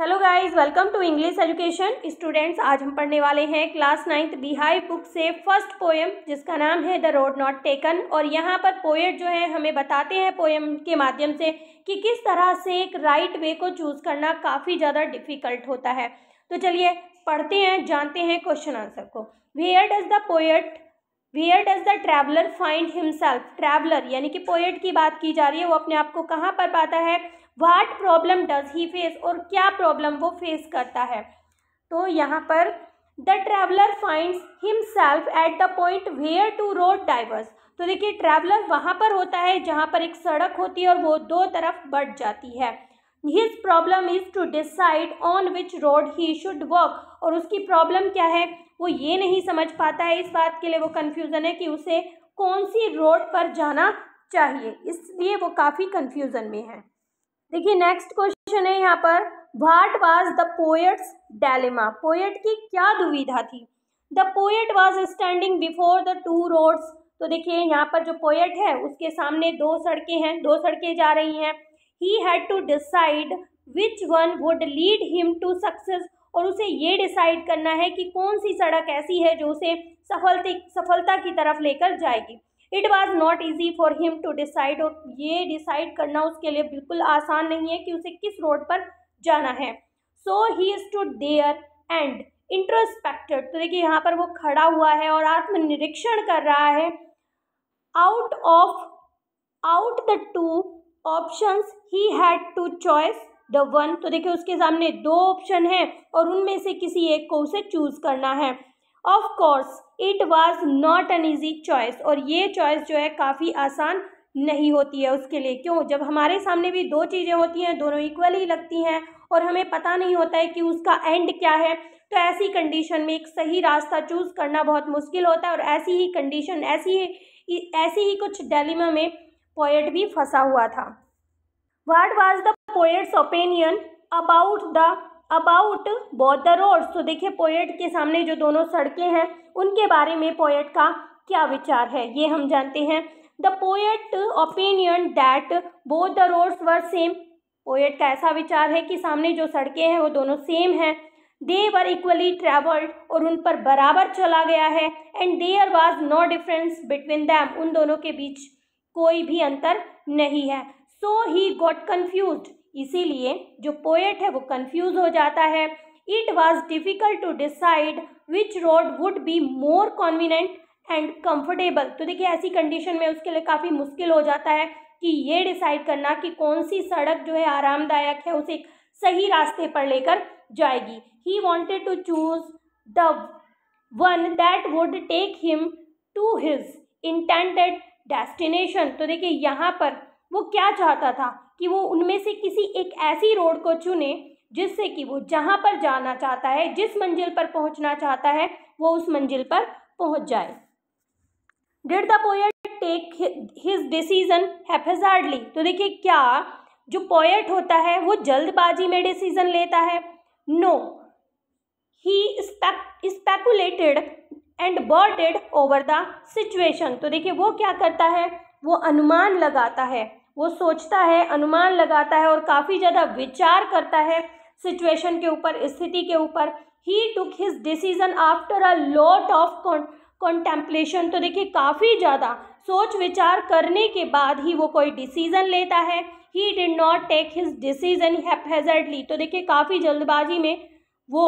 hello guys welcome to English education students आज हम पढ़ने वाले हैं क्लास नाइन्थ बिहाई बुक से फर्स्ट पोएम जिसका नाम है द रोड नॉट टेकन और यहाँ पर पोएट जो है हमें बताते हैं पोएम के माध्यम से कि किस तरह से एक राइट right वे को चूज़ करना काफ़ी ज़्यादा डिफ़िकल्ट होता है तो चलिए पढ़ते हैं जानते हैं क्वेश्चन आंसर को where does the poet where does the traveller find himself traveller यानी कि पोएट की बात की जा रही है वो अपने आप को कहाँ पर पाता है what problem does he face और क्या प्रॉब्लम वो फेस करता है तो यहाँ पर the traveller finds himself at the point where two road diverge तो देखिए ट्रैवलर वहाँ पर होता है जहाँ पर एक सड़क होती है और वो दो तरफ बढ़ जाती है his problem is to decide on which road he should work और उसकी प्रॉब्लम क्या है वो ये नहीं समझ पाता है इस बात के लिए वो कन्फ्यूज़न है कि उसे कौन सी रोड पर जाना चाहिए इसलिए वो काफ़ी कन्फ्यूज़न में है देखिए नेक्स्ट क्वेश्चन है यहाँ पर what was the poet's dilemma poet की क्या दुविधा थी the poet was standing before the two roads तो देखिए यहाँ पर जो पोएट है उसके सामने दो सड़कें हैं दो सड़कें जा रही हैं he had to decide which one would lead him to success और उसे ये डिसाइड करना है कि कौन सी सड़क ऐसी है जो उसे सफलते सफलता की तरफ लेकर जाएगी it was not easy for him to decide और ये डिसाइड करना उसके लिए बिल्कुल आसान नहीं है कि उसे किस रोड पर जाना है so he stood there and introspected तो देखिए यहाँ पर वो खड़ा हुआ है और आत्मनिरीक्षण कर रहा है out of out the two option he had to choice the one तो देखिए उसके सामने दो ऑप्शन हैं और उनमें से किसी एक को उसे चूज करना है of course it was not an easy choice और ये चॉइस जो है काफ़ी आसान नहीं होती है उसके लिए क्यों जब हमारे सामने भी दो चीज़ें होती हैं दोनों इक्वल ही लगती हैं और हमें पता नहीं होता है कि उसका एंड क्या है तो ऐसी कंडीशन में एक सही रास्ता चूज़ करना बहुत मुश्किल होता है और ऐसी ही कंडीशन ऐसी ही ऐसी ही कुछ डेलीमा में पोएट भी फंसा हुआ था what was the poet's opinion about the about both the roads तो देखिए पोएट के सामने जो दोनों सड़कें हैं उनके बारे में पोएट का क्या विचार है ये हम जानते हैं the poet opinion that both the roads were same poet का ऐसा विचार है कि सामने जो सड़कें हैं वो दोनों सेम हैं दे वर इक्वली ट्रेवल्ड और उन पर बराबर चला गया है and there was no difference between them उन दोनों के बीच कोई भी अंतर नहीं है सो ही गॉट कन्फ्यूज इसीलिए जो पोएट है वो कन्फ्यूज हो जाता है it was difficult to decide which road would be more convenient and comfortable तो देखिए ऐसी कंडीशन में उसके लिए काफ़ी मुश्किल हो जाता है कि ये डिसाइड करना कि कौन सी सड़क जो है आरामदायक है उसे सही रास्ते पर लेकर जाएगी he wanted to choose the one that would take him to his intended destination तो देखिए यहाँ पर वो क्या चाहता था कि वो उनमें से किसी एक ऐसी रोड को चुने जिससे कि वो जहाँ पर जाना चाहता है जिस मंजिल पर पहुँचना चाहता है वो उस मंजिल पर पहुँच जाए did the poet take his decision haphazardly तो देखिए क्या जो पोएट होता है वो जल्दबाजी में डिसीजन लेता है no he speculated and brooded over the situation तो देखिए वो क्या करता है वो अनुमान लगाता है वो सोचता है अनुमान लगाता है और काफ़ी ज़्यादा विचार करता है सिचुएशन के ऊपर स्थिति के ऊपर he took his decision after a lot of contemplation तो देखिए काफ़ी ज़्यादा सोच विचार करने के बाद ही वो कोई डिसीज़न लेता है he did not take his decision haphazardly तो देखिए काफ़ी जल्दबाजी में वो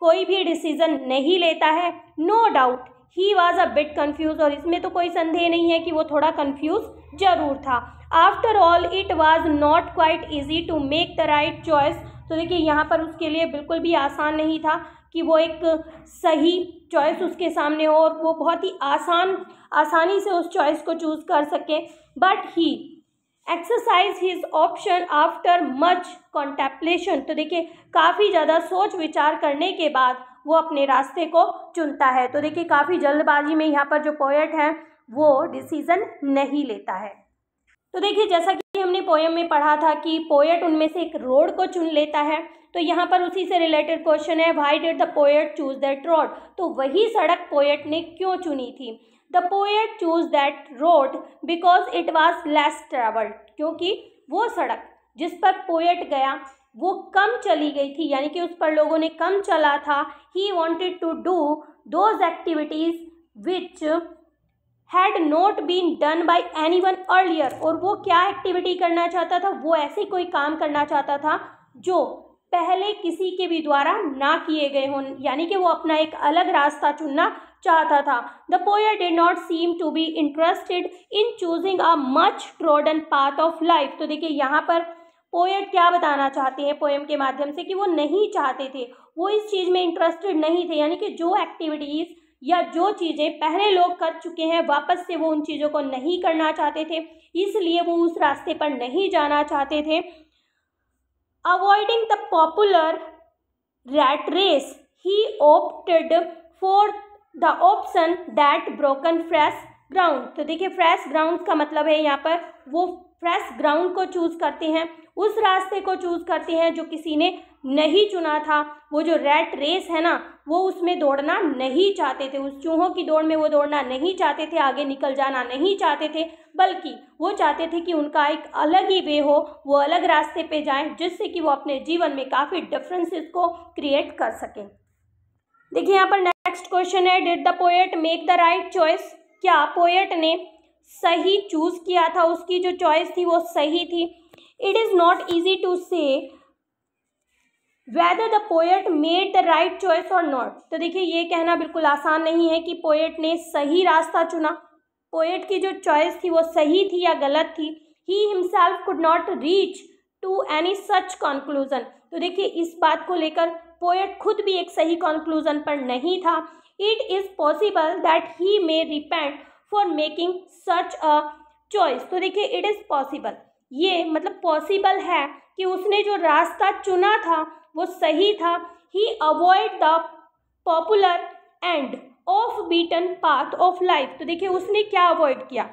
कोई भी डिसीज़न नहीं लेता है no doubt he was a bit confuse और इसमें तो कोई संदेह नहीं है कि वो थोड़ा कन्फ्यूज़ ज़रूर था after all it was not quite easy to make the right choice तो देखिए यहाँ पर उसके लिए बिल्कुल भी आसान नहीं था कि वो एक सही चॉइस उसके सामने हो और वो बहुत ही आसान आसानी से उस चॉइस को चूज़ कर सके but he exercise his option after much contemplation तो देखिए काफ़ी ज़्यादा सोच विचार करने के बाद वो अपने रास्ते को चुनता है तो देखिए काफ़ी जल्दबाजी में यहाँ पर जो पोएट है वो डिसीज़न नहीं लेता है तो देखिए जैसा कि हमने पोएम में पढ़ा था कि पोएट उनमें से एक रोड को चुन लेता है तो यहाँ पर उसी से रिलेटेड क्वेश्चन है why did the poet choose that road तो वही सड़क पोएट ने क्यों चुनी थी the poet choose that road because it was less travelled क्योंकि वो सड़क जिस पर पोएट गया वो कम चली गई थी यानी कि उस पर लोगों ने कम चला था he wanted to do those activities which had not been done by any one earlier और वो क्या एक्टिविटी करना चाहता था वो ऐसे कोई काम करना चाहता था जो पहले किसी के भी द्वारा ना किए गए हों यानी कि वो अपना एक अलग रास्ता चुनना चाहता था the poet did not seem to be interested in choosing a much trodden path of life तो देखिए यहाँ पर पोएट क्या बताना चाहते हैं पोएम के माध्यम से कि वो नहीं चाहते थे वो इस चीज़ में इंटरेस्टेड नहीं थे यानी कि जो एक्टिविटीज़ या जो चीज़ें पहले लोग कर चुके हैं वापस से वो उन चीज़ों को नहीं करना चाहते थे इसलिए वो उस रास्ते पर नहीं जाना चाहते थे avoiding the popular rat race he opted for the option that broken fresh ground तो देखिए फ्रेश ग्राउंड का मतलब है यहाँ पर वो फ्रेश ग्राउंड को चूज़ करते हैं उस रास्ते को चूज़ करते हैं जो किसी ने नहीं चुना था वो जो रेट रेस है ना वो उसमें दौड़ना नहीं चाहते थे उस चूहों की दौड़ में वो दौड़ना नहीं चाहते थे आगे निकल जाना नहीं चाहते थे बल्कि वो चाहते थे कि उनका एक अलग ही वे हो वो अलग रास्ते पे जाएं जिससे कि वो अपने जीवन में काफ़ी डिफरेंसेस को क्रिएट कर सकें देखिए यहाँ पर नेक्स्ट क्वेश्चन है did the poet make the right choice क्या पोएट ने सही चूज़ किया था उसकी जो चॉइस थी वो सही थी it is not easy to say whether the poet made the right choice और नॉट तो देखिए ये कहना बिल्कुल आसान नहीं है कि पोएट ने सही रास्ता चुना पोएट की जो चॉइस थी वो सही थी या गलत थी he himself could not reach to any such conclusion तो देखिए इस बात को लेकर पोएट खुद भी एक सही कॉन्क्लूजन पर नहीं था it is possible that he may repent for making such a choice तो देखिए इट इज़ पॉसिबल ये मतलब पॉसिबल है कि उसने जो रास्ता चुना था वो सही था he avoid the popular and off beaten path of life तो देखिए उसने क्या अवॉइड किया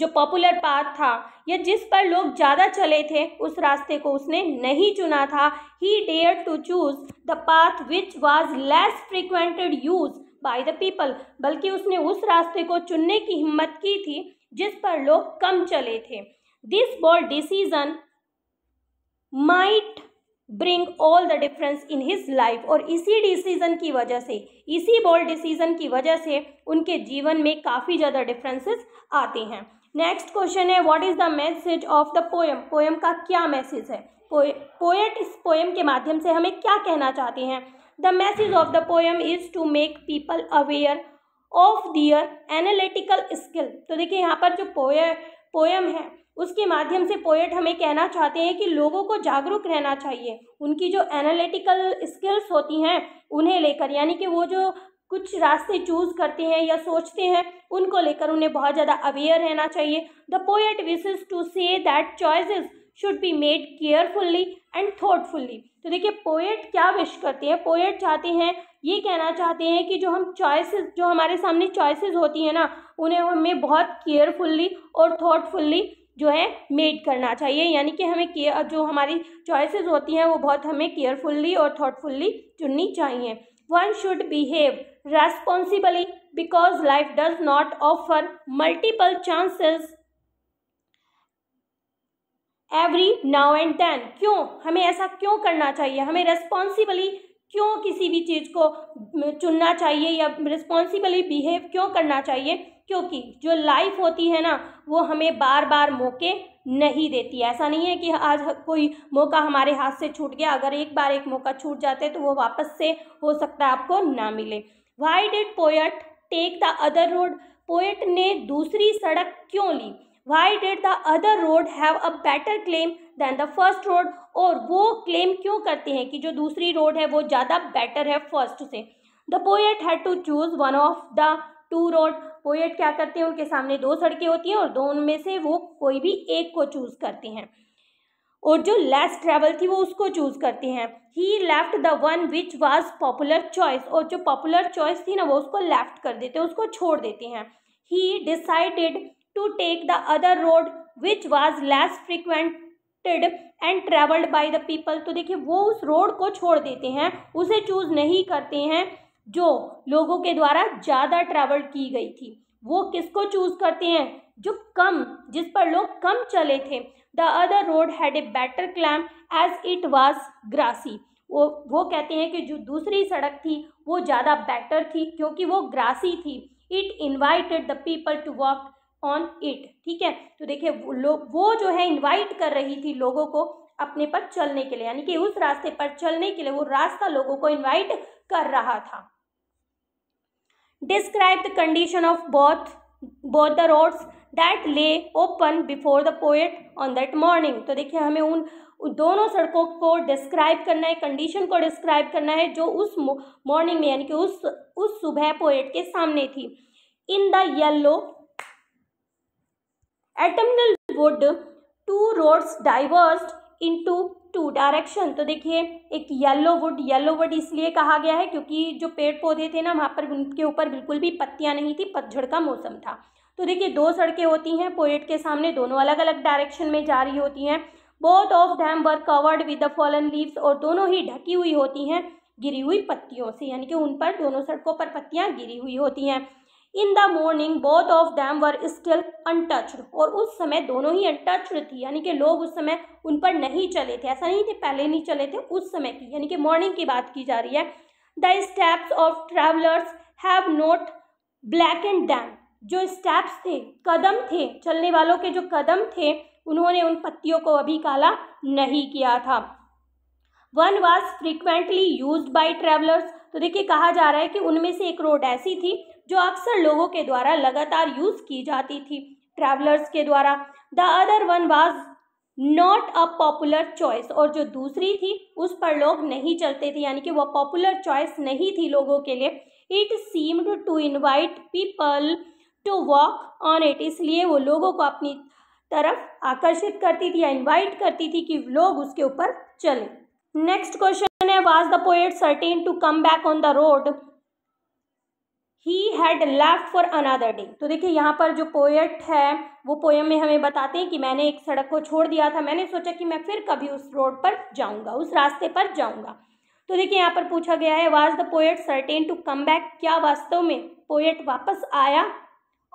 जो पॉपुलर पाथ था या जिस पर लोग ज़्यादा चले थे उस रास्ते को उसने नहीं चुना था he dare to choose the path which was less frequented use by the people बल्कि उसने उस रास्ते को चुनने की हिम्मत की थी जिस पर लोग कम चले थे this bold decision might bring all the difference in his life और इसी डिसीजन की वजह से इसी बोल्ड डिसीजन की वजह से उनके जीवन में काफ़ी ज़्यादा डिफरेंसेस आते हैं नेक्स्ट क्वेश्चन है what is the message of the poem poem का क्या मैसेज है पोएट इस पोएम के माध्यम से हमें क्या कहना चाहते हैं the message of the poem is to make people aware of their analytical skill तो देखिए यहाँ पर जो पोए पोएम है उसके माध्यम से पोएट हमें कहना चाहते हैं कि लोगों को जागरूक रहना चाहिए उनकी जो एनालिटिकल स्किल्स होती हैं उन्हें लेकर यानी कि वो जो कुछ रास्ते चूज़ करते हैं या सोचते हैं उनको लेकर उन्हें बहुत ज़्यादा अवेयर रहना चाहिए the poet wishes to say that choices should be made carefully and thoughtfully तो देखिए पोएट क्या विश करते हैं पोएट चाहते हैं ये कहना चाहते हैं कि जो हम चॉइसेस जो हमारे सामने चॉइसेस होती हैं ना उन्हें हमें बहुत केयरफुल्ली और थॉटफुल्ली जो है मेड करना चाहिए यानी कि हमें केयर जो हमारी चॉइसेस होती हैं वो बहुत हमें केयरफुल्ली और थॉटफुल्ली चुननी चाहिए one should behave responsibly because life does not offer multiple chances every now and then क्यों हमें ऐसा क्यों करना चाहिए हमें रेस्पॉन्सिबली क्यों किसी भी चीज़ को चुनना चाहिए या रिस्पॉन्सिबली बिहेव क्यों करना चाहिए क्योंकि जो लाइफ होती है ना वो हमें बार बार मौके नहीं देती ऐसा नहीं है कि आज कोई मौका हमारे हाथ से छूट गया अगर एक बार एक मौका छूट जाता है तो वो वापस से हो सकता है आपको ना मिले why did poet take the other road poet ने दूसरी सड़क क्यों ली why did the other road have a better claim than the first road और वो क्लेम क्यों करते हैं कि जो दूसरी रोड है वो ज़्यादा बेटर है फर्स्ट से the poet had to choose one of the two road poet क्या करते हैं उनके सामने दो सड़कें होती हैं और दो उनमें से वो कोई भी एक को चूज़ करते हैं और जो लेस ट्रेवल थी वो उसको चूज़ करते हैं he left the one which was popular choice और जो पॉपुलर चॉइस थी ना वो उसको लेफ्ट कर देते हैं उसको छोड़ देते हैं he decided to take the other road which was less frequented and travelled by the people तो देखिए वो उस रोड को छोड़ देते हैं उसे चूज़ नहीं करते हैं जो लोगों के द्वारा ज़्यादा ट्रैवल की गई थी वो किसको चूज़ करते हैं जो कम जिस पर लोग कम चले थे the other road had a better claim as it was grassy वो वो कहते हैं कि जो दूसरी सड़क थी वो ज़्यादा बेटर थी क्योंकि वो ग्रासी थी it invited the people to walk on it ठीक है तो देखिए लोग वो जो है इन्वाइट कर रही थी लोगों को अपने पर चलने के लिए यानी कि उस रास्ते पर चलने के लिए वो रास्ता लोगों को इन्वाइट कर रहा था describe the condition of both both the roads that lay open before the poet on that morning तो देखिए हमें उन दोनों सड़कों को डिस्क्राइब करना है कंडीशन को डिस्क्राइब करना है जो उस मॉर्निंग में यानी कि उस उस सुबह पोएट के सामने थी in the yellow autumnal wood two roads in into two direction तो देखिए एक येलो वुड येलो वुड इसलिए कहा गया है क्योंकि जो पेड़ पौधे थे ना वहाँ पर उनके ऊपर बिल्कुल भी पत्तियाँ नहीं थी पतझड़ का मौसम था तो देखिए दो सड़कें होती हैं पोएट के सामने दोनों अलग अलग डायरेक्शन में जा रही होती हैं both of them were covered with the fallen leaves और दोनों ही ढकी हुई होती हैं गिरी हुई पत्तियों से यानी कि उन पर दोनों सड़कों पर पत्तियाँ गिरी हुई होती हैं in the morning both of them were still untouched और उस समय दोनों ही अनटच्ड थी यानी कि लोग उस समय उन पर नहीं चले थे ऐसा नहीं थे पहले नहीं चले थे उस समय की यानी कि मॉर्निंग की बात की जा रही है the steps of travellers have not blackened them जो स्टेप्स थे कदम थे चलने वालों के जो कदम थे उन्होंने उन पत्तियों को अभी काला नहीं किया था one was frequently use by travellers तो देखिए कहा जा रहा है कि उनमें से एक रोड ऐसी थी जो अक्सर लोगों के द्वारा लगातार यूज की जाती थी ट्रैवलर्स के द्वारा the other one was not a popular choice और जो दूसरी थी उस पर लोग नहीं चलते थे यानी कि वह पॉपुलर चॉइस नहीं थी लोगों के लिए it seemed to invite people to walk on it इसलिए वो लोगों को अपनी तरफ आकर्षित करती थी या इन्वाइट करती थी कि लोग उसके ऊपर चलें नेक्स्ट क्वेश्चन है was the poet certain to come back on the road he had left for another day तो देखिए यहाँ पर जो पोएट है वो पोएम में हमें बताते हैं कि मैंने एक सड़क को छोड़ दिया था मैंने सोचा कि मैं फिर कभी उस रोड पर जाऊँगा उस रास्ते पर जाऊँगा तो देखिए यहाँ पर पूछा गया है was the poet certain to come back क्या वास्तव में पोएट वापस आया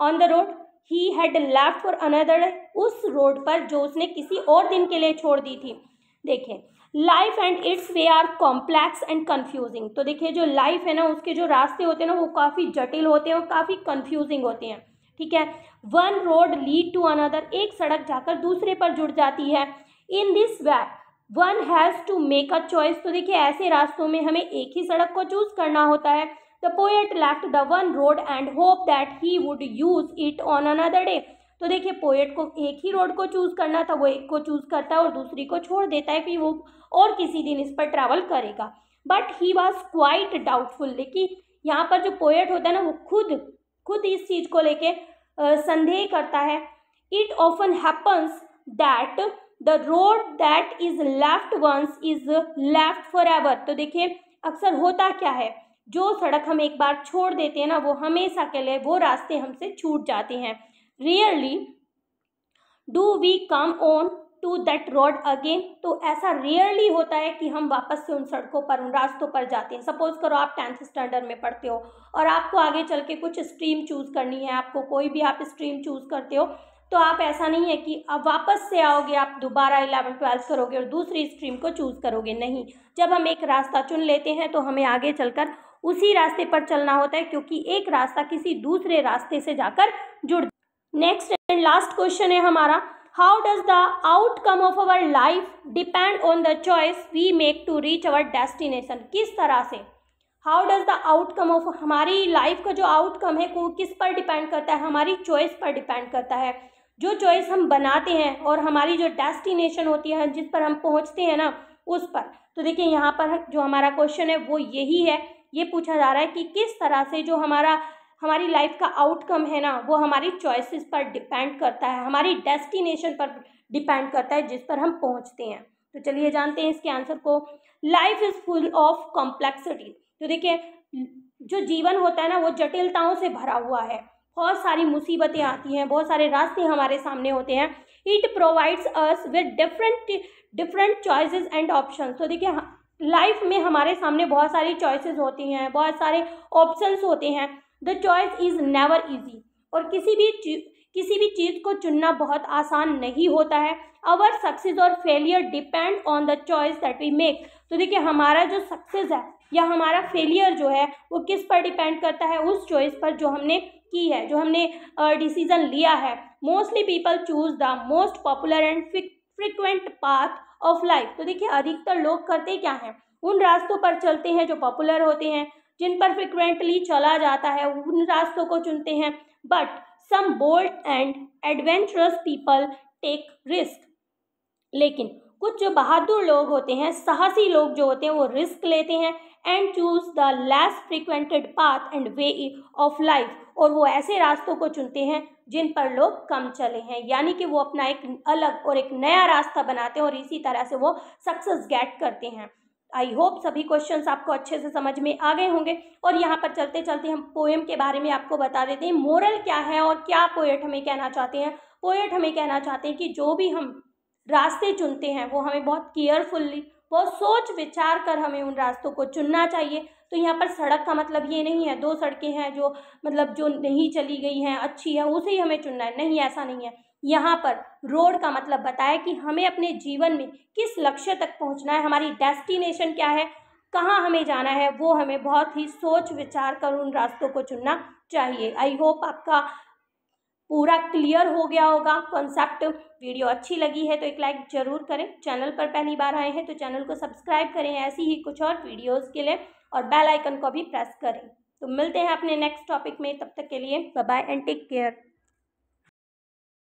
on the road he had left for another उस रोड पर जो उसने किसी और दिन के लिए छोड़ दी थी देखें life and its ways are complex and confusing तो देखिए जो लाइफ है ना उसके जो रास्ते होते हैं ना वो काफ़ी जटिल होते हैं और काफ़ी कन्फ्यूजिंग होते हैं ठीक है one road lead to another एक सड़क जाकर दूसरे पर जुड़ जाती है in this way one has to make a choice तो देखिए ऐसे रास्तों में हमें एक ही सड़क को चूज करना होता है the poet left the one road and hope that he would use it on another day तो देखिए पोएट को एक ही रोड को चूज़ करना था वो एक को चूज़ करता है और दूसरी को छोड़ देता है कि वो और किसी दिन इस पर ट्रैवल करेगा but he was quite doubtful देखिए यहाँ पर जो पोएट होता है ना वो खुद खुद इस चीज़ को लेके संदेह करता है it often happens that the road that is left once is left for ever तो देखिए अक्सर होता क्या है जो सड़क हम एक बार छोड़ देते हैं ना वो हमेशा के लिए वो रास्ते हमसे छूट जाते हैं rarely do we come on to that road again तो ऐसा rarely होता है कि हम वापस से उन सड़कों पर उन रास्तों पर जाते हैं सपोज करो आप टेंथ स्टैंडर्ड में पढ़ते हो और आपको आगे चल के कुछ स्ट्रीम चूज़ करनी है आपको कोई भी आप स्ट्रीम चूज़ करते हो तो आप ऐसा नहीं है कि अब वापस से आओगे आप दोबारा इलेवन ट्वेल्थ करोगे और दूसरी स्ट्रीम को चूज़ करोगे नहीं जब हम एक रास्ता चुन लेते हैं तो हमें आगे चलकर उसी रास्ते पर चलना होता है क्योंकि एक रास्ता किसी दूसरे रास्ते से जाकर जुड़ नेक्स्ट एंड लास्ट क्वेश्चन है हमारा how does the outcome of our life depend on the choice we make to reach our destination किस तरह से how does the outcome of हमारी लाइफ का जो आउटकम है वो किस पर डिपेंड करता है हमारी चॉइस पर डिपेंड करता है जो चॉइस हम बनाते हैं और हमारी जो डेस्टिनेशन होती है जिस पर हम पहुंचते हैं ना उस पर तो देखिए यहाँ पर जो हमारा क्वेश्चन है वो यही है ये पूछा जा रहा है कि किस तरह से जो हमारा हमारी लाइफ का आउटकम है ना वो हमारी चॉइसेस पर डिपेंड करता है हमारी डेस्टिनेशन पर डिपेंड करता है जिस पर हम पहुंचते हैं तो चलिए जानते हैं इसके आंसर को life is full of complexity तो देखिए जो जीवन होता है ना वो जटिलताओं से भरा हुआ है बहुत सारी मुसीबतें आती हैं बहुत सारे रास्ते हमारे सामने होते हैं it provides us with different different choices and option तो देखिए लाइफ में हमारे सामने बहुत सारी चॉइसेस होती हैं बहुत सारे ऑप्शंस होते हैं the choice is never easy और किसी भी किसी भी चीज़ को चुनना बहुत आसान नहीं होता है आवर सक्सेस और failure depend on the choice that we make तो देखिए हमारा जो सक्सेस है या हमारा फेलियर जो है वो किस पर डिपेंड करता है उस चॉइस पर जो हमने की है जो हमने डिसीज़न uh, लिया है mostly people choose the most popular and frequent path of life तो देखिए अधिकतर लोग करते क्या हैं उन रास्तों पर चलते हैं जो पॉपुलर होते हैं जिन पर फ्रिक्वेंटली चला जाता है उन रास्तों को चुनते हैं but some bold and adventurous people take risk लेकिन कुछ जो बहादुर लोग होते हैं साहसी लोग जो होते हैं वो रिस्क लेते हैं and choose the less frequented path and way of life और वो ऐसे रास्तों को चुनते हैं जिन पर लोग कम चले हैं यानी कि वो अपना एक अलग और एक नया रास्ता बनाते हैं और इसी तरह से वो सक्सेस गेट करते हैं आई होप सभी क्वेश्चन आपको अच्छे से समझ में आ गए होंगे और यहाँ पर चलते चलते हम पोएम के बारे में आपको बता देते हैं मोरल क्या है और क्या पोएट हमें कहना चाहते हैं पोएट हमें कहना चाहते हैं कि जो भी हम रास्ते चुनते हैं वो हमें बहुत केयरफुल्ली बहुत सोच विचार कर हमें उन रास्तों को चुनना चाहिए तो यहाँ पर सड़क का मतलब ये नहीं है दो सड़कें हैं जो मतलब जो नहीं चली गई हैं अच्छी है उसे ही हमें चुनना है नहीं ऐसा नहीं है यहाँ पर रोड का मतलब बताया कि हमें अपने जीवन में किस लक्ष्य तक पहुँचना है हमारी डेस्टिनेशन क्या है कहाँ हमें जाना है वो हमें बहुत ही सोच विचार कर उन रास्तों को चुनना चाहिए आई होप आपका पूरा क्लियर हो गया होगा कॉन्सेप्ट वीडियो अच्छी लगी है तो एक लाइक जरूर करें चैनल पर पहली बार आए हैं तो चैनल को सब्सक्राइब करें ऐसी ही कुछ और वीडियोज़ के लिए और बेल आइकन को भी प्रेस करें तो मिलते हैं अपने नेक्स्ट टॉपिक में तब तक के लिए बाय एंड टेक केयर